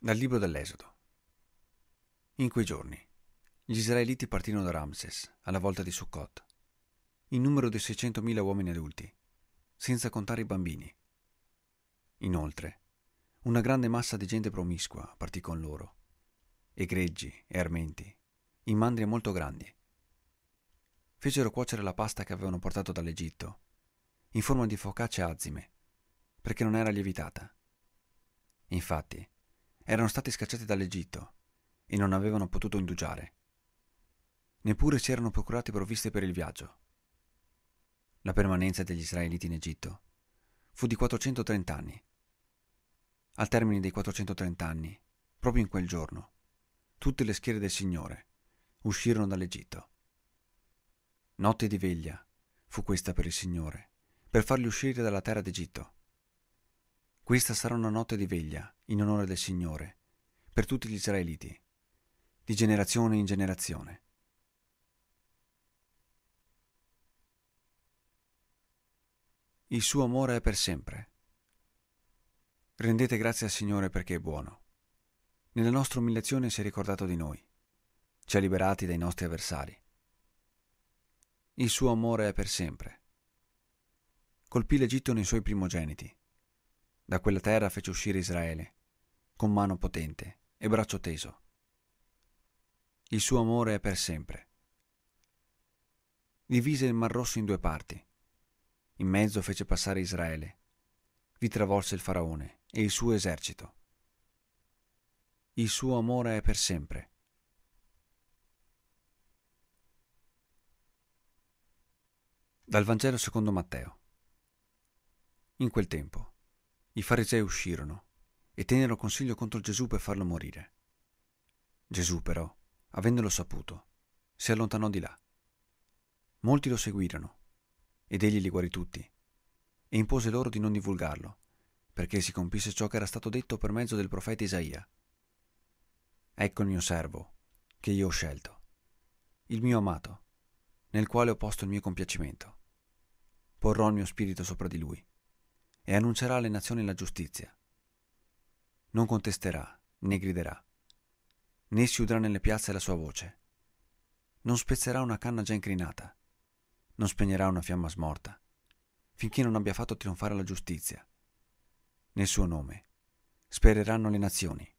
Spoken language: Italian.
Dal libro dell'Esodo. In quei giorni gli israeliti partirono da Ramses alla volta di Sukkot, in numero di 600.000 uomini adulti, senza contare i bambini. Inoltre, una grande massa di gente promiscua partì con loro, egreggi e armenti, in mandrie molto grandi. Fecero cuocere la pasta che avevano portato dall'Egitto, in forma di focacce azime, perché non era lievitata. Infatti, erano stati scacciati dall'Egitto e non avevano potuto indugiare. Neppure si erano procurati provviste per il viaggio. La permanenza degli israeliti in Egitto fu di 430 anni. Al termine dei 430 anni, proprio in quel giorno, tutte le schiere del Signore uscirono dall'Egitto. Notte di veglia fu questa per il Signore, per farli uscire dalla terra d'Egitto. Questa sarà una notte di veglia in onore del Signore, per tutti gli israeliti, di generazione in generazione. Il suo amore è per sempre. Rendete grazie al Signore perché è buono. Nella nostra umiliazione si è ricordato di noi. Ci ha liberati dai nostri avversari. Il suo amore è per sempre. Colpì l'Egitto nei suoi primogeniti. Da quella terra fece uscire Israele con mano potente e braccio teso. Il suo amore è per sempre. Divise il Mar Rosso in due parti. In mezzo fece passare Israele. Vi travolse il faraone e il suo esercito. Il suo amore è per sempre. Dal Vangelo secondo Matteo. In quel tempo i farisei uscirono e tennero consiglio contro Gesù per farlo morire. Gesù però, avendolo saputo, si allontanò di là. Molti lo seguirono, ed egli li guarì tutti, e impose loro di non divulgarlo, perché si compisse ciò che era stato detto per mezzo del profeta Isaia. Ecco il mio servo, che io ho scelto, il mio amato, nel quale ho posto il mio compiacimento. Porrò il mio spirito sopra di lui, e annuncerà alle nazioni la giustizia. Non contesterà, né griderà, né si udrà nelle piazze la sua voce. Non spezzerà una canna già incrinata, non spegnerà una fiamma smorta, finché non abbia fatto trionfare la giustizia. Nel suo nome spereranno le nazioni.